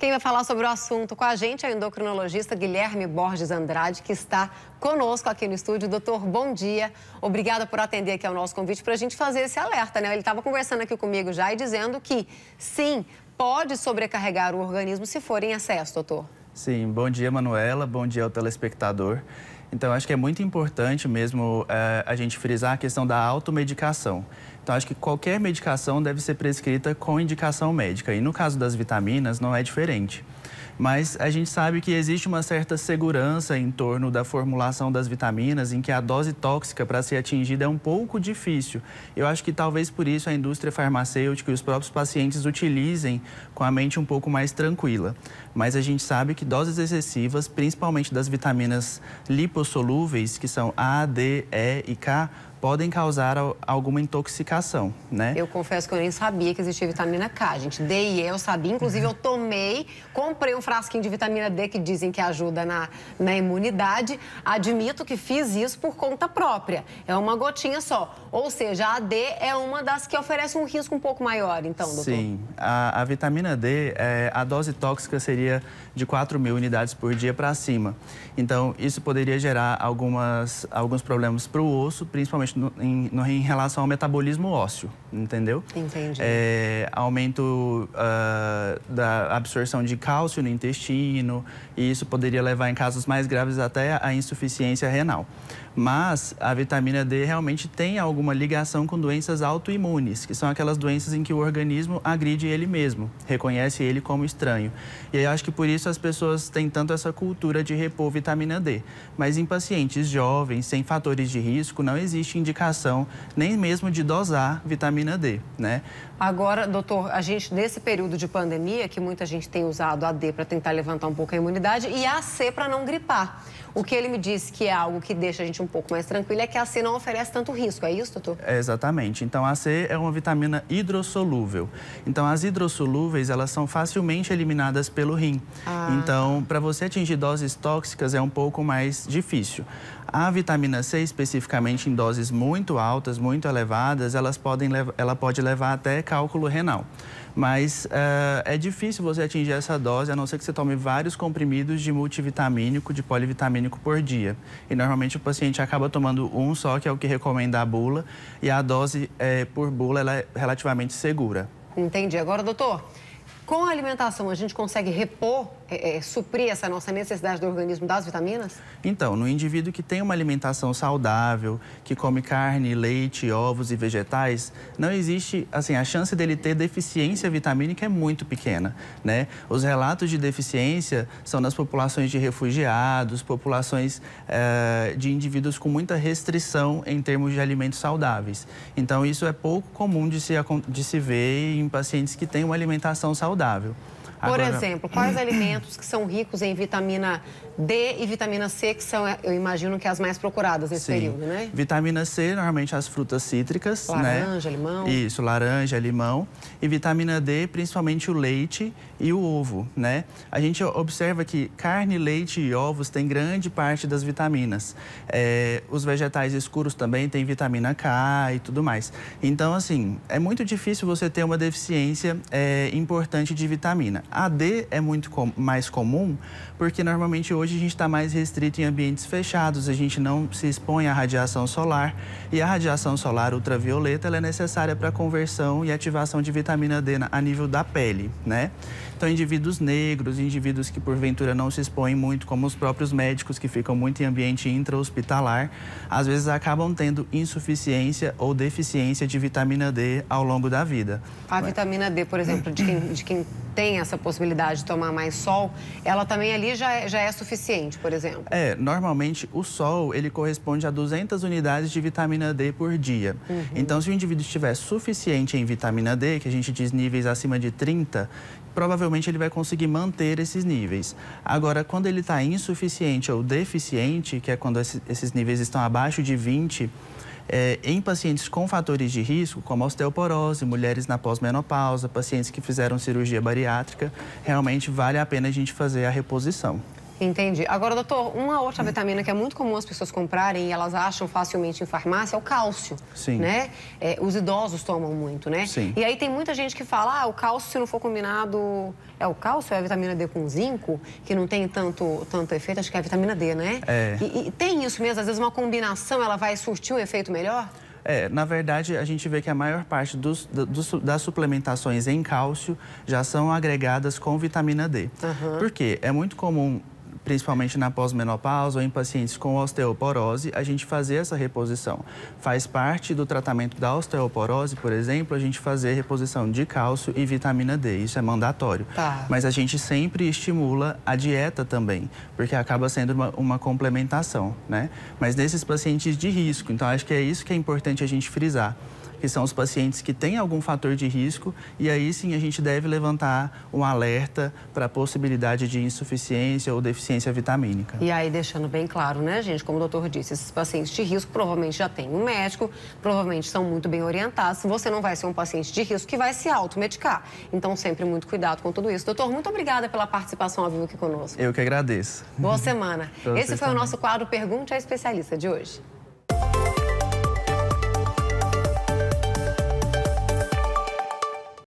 Quem vai falar sobre o assunto com a gente é o endocrinologista Guilherme Borges Andrade, que está conosco aqui no estúdio. Doutor, bom dia. Obrigada por atender aqui ao nosso convite para a gente fazer esse alerta, né? Ele estava conversando aqui comigo já e dizendo que, sim, pode sobrecarregar o organismo se for em excesso, doutor. Sim, bom dia, Manuela. Bom dia ao telespectador. Então, acho que é muito importante mesmo eh, a gente frisar a questão da automedicação. Então, acho que qualquer medicação deve ser prescrita com indicação médica. E no caso das vitaminas, não é diferente mas a gente sabe que existe uma certa segurança em torno da formulação das vitaminas, em que a dose tóxica para ser atingida é um pouco difícil. Eu acho que talvez por isso a indústria farmacêutica e os próprios pacientes utilizem com a mente um pouco mais tranquila. Mas a gente sabe que doses excessivas, principalmente das vitaminas lipossolúveis, que são A, D, E e K, podem causar alguma intoxicação, né? Eu confesso que eu nem sabia que existia vitamina K, gente. D e E eu sabia, inclusive eu tomei, comprei um frasquinho de vitamina D que dizem que ajuda na, na imunidade. Admito que fiz isso por conta própria. É uma gotinha só. Ou seja, a D é uma das que oferece um risco um pouco maior, então, doutor? Sim. A, a vitamina D, é, a dose tóxica seria de 4 mil unidades por dia para cima. Então, isso poderia gerar algumas, alguns problemas para o osso, principalmente no, em, no, em relação ao metabolismo ósseo entendeu? Entendi. É, aumento uh, da absorção de cálcio no intestino, e isso poderia levar em casos mais graves até a insuficiência renal. Mas a vitamina D realmente tem alguma ligação com doenças autoimunes, que são aquelas doenças em que o organismo agride ele mesmo, reconhece ele como estranho. E eu acho que por isso as pessoas têm tanto essa cultura de repor vitamina D. Mas em pacientes jovens, sem fatores de risco, não existe indicação nem mesmo de dosar vitamina vitamina D, né? Agora, doutor, a gente, nesse período de pandemia, que muita gente tem usado a D para tentar levantar um pouco a imunidade e a C para não gripar. O que ele me disse que é algo que deixa a gente um pouco mais tranquilo é que a C não oferece tanto risco, é isso, doutor? É, exatamente. Então, a C é uma vitamina hidrossolúvel. Então, as hidrossolúveis, elas são facilmente eliminadas pelo rim. Ah. Então, para você atingir doses tóxicas é um pouco mais difícil. A vitamina C, especificamente em doses muito altas, muito elevadas, elas podem, ela pode levar até cálculo renal. Mas uh, é difícil você atingir essa dose, a não ser que você tome vários comprimidos de multivitamínico, de polivitamínico por dia. E normalmente o paciente acaba tomando um só, que é o que recomenda a bula, e a dose é, por bula é relativamente segura. Entendi. Agora, doutor, com a alimentação a gente consegue repor é, é, suprir essa nossa necessidade do organismo das vitaminas? Então, no indivíduo que tem uma alimentação saudável, que come carne, leite, ovos e vegetais, não existe, assim, a chance dele ter deficiência vitamínica é muito pequena, né? Os relatos de deficiência são nas populações de refugiados, populações é, de indivíduos com muita restrição em termos de alimentos saudáveis. Então, isso é pouco comum de se, de se ver em pacientes que têm uma alimentação saudável. Por exemplo, quais alimentos que são ricos em vitamina D e vitamina C, que são, é, eu imagino que as mais procuradas nesse Sim. período, né? Vitamina C, normalmente as frutas cítricas, né? laranja, né? limão. Isso, laranja, limão. E vitamina D, principalmente o leite e o ovo, né? A gente observa que carne, leite e ovos têm grande parte das vitaminas. É, os vegetais escuros também têm vitamina K e tudo mais. Então, assim, é muito difícil você ter uma deficiência é, importante de vitamina. AD é muito com, mais comum, porque normalmente hoje a gente está mais restrito em ambientes fechados, a gente não se expõe à radiação solar. E a radiação solar ultravioleta é necessária para conversão e ativação de vitamina D na, a nível da pele, né? Então, indivíduos negros, indivíduos que porventura não se expõem muito, como os próprios médicos que ficam muito em ambiente intra-hospitalar, às vezes acabam tendo insuficiência ou deficiência de vitamina D ao longo da vida. A é? vitamina D, por exemplo, de quem, de quem tem essa possibilidade de tomar mais sol, ela também ali já é, já é suficiente, por exemplo? É, normalmente o sol, ele corresponde a 200 unidades de vitamina D por dia. Uhum. Então, se o indivíduo estiver suficiente em vitamina D, que a gente diz níveis acima de 30, provavelmente provavelmente ele vai conseguir manter esses níveis. Agora, quando ele está insuficiente ou deficiente, que é quando esses níveis estão abaixo de 20, é, em pacientes com fatores de risco, como osteoporose, mulheres na pós-menopausa, pacientes que fizeram cirurgia bariátrica, realmente vale a pena a gente fazer a reposição. Entendi. Agora, doutor, uma outra vitamina que é muito comum as pessoas comprarem e elas acham facilmente em farmácia é o cálcio. Sim. Né? É, os idosos tomam muito, né? Sim. E aí tem muita gente que fala, ah, o cálcio se não for combinado... É o cálcio? É a vitamina D com zinco? Que não tem tanto, tanto efeito? Acho que é a vitamina D, né? É. E, e tem isso mesmo? Às vezes uma combinação, ela vai surtir um efeito melhor? É, na verdade, a gente vê que a maior parte dos, dos, das suplementações em cálcio já são agregadas com vitamina D. Uhum. Por quê? É muito comum principalmente na pós-menopausa ou em pacientes com osteoporose, a gente fazer essa reposição. Faz parte do tratamento da osteoporose, por exemplo, a gente fazer reposição de cálcio e vitamina D, isso é mandatório. Tá. Mas a gente sempre estimula a dieta também, porque acaba sendo uma, uma complementação, né? Mas nesses pacientes de risco, então acho que é isso que é importante a gente frisar que são os pacientes que têm algum fator de risco, e aí sim a gente deve levantar um alerta para a possibilidade de insuficiência ou deficiência vitamínica. E aí, deixando bem claro, né, gente, como o doutor disse, esses pacientes de risco provavelmente já têm um médico, provavelmente são muito bem orientados, você não vai ser um paciente de risco que vai se automedicar. Então, sempre muito cuidado com tudo isso. Doutor, muito obrigada pela participação ao vivo aqui conosco. Eu que agradeço. Boa semana. Esse foi também. o nosso quadro Pergunte à Especialista de hoje.